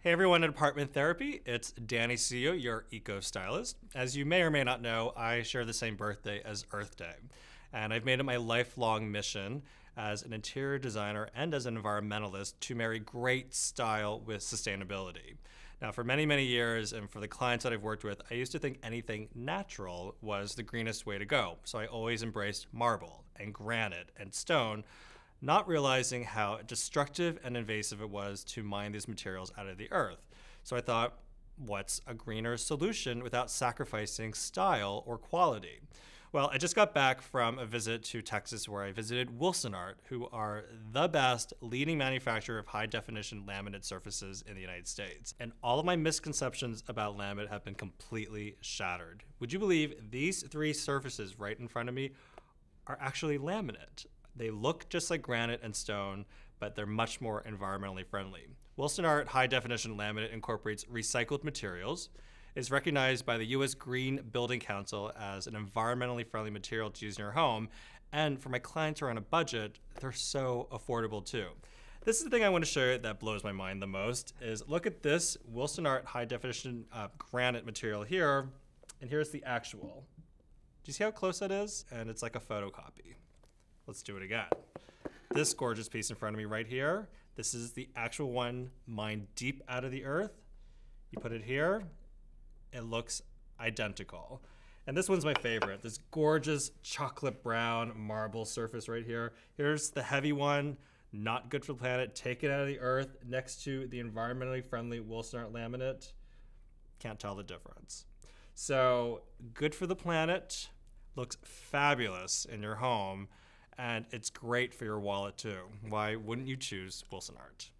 Hey everyone at Apartment Therapy, it's Danny Seo, your eco stylist. As you may or may not know, I share the same birthday as Earth Day, and I've made it my lifelong mission as an interior designer and as an environmentalist to marry great style with sustainability. Now, for many, many years, and for the clients that I've worked with, I used to think anything natural was the greenest way to go. So I always embraced marble and granite and stone not realizing how destructive and invasive it was to mine these materials out of the earth. So I thought, what's a greener solution without sacrificing style or quality? Well, I just got back from a visit to Texas where I visited Wilson Art, who are the best leading manufacturer of high definition laminate surfaces in the United States. And all of my misconceptions about laminate have been completely shattered. Would you believe these three surfaces right in front of me are actually laminate? They look just like granite and stone, but they're much more environmentally friendly. Wilson Art High Definition Laminate incorporates recycled materials, is recognized by the U.S. Green Building Council as an environmentally friendly material to use in your home, and for my clients who are on a budget, they're so affordable too. This is the thing I want to show you that blows my mind the most is look at this Wilson Art high definition uh, granite material here, and here's the actual. Do you see how close that is? And it's like a photocopy. Let's do it again. This gorgeous piece in front of me right here, this is the actual one mined deep out of the earth. You put it here, it looks identical. And this one's my favorite, this gorgeous chocolate brown marble surface right here. Here's the heavy one, not good for the planet, take it out of the earth next to the environmentally friendly Wilson Art laminate. Can't tell the difference. So good for the planet, looks fabulous in your home and it's great for your wallet too. Why wouldn't you choose Wilson Art?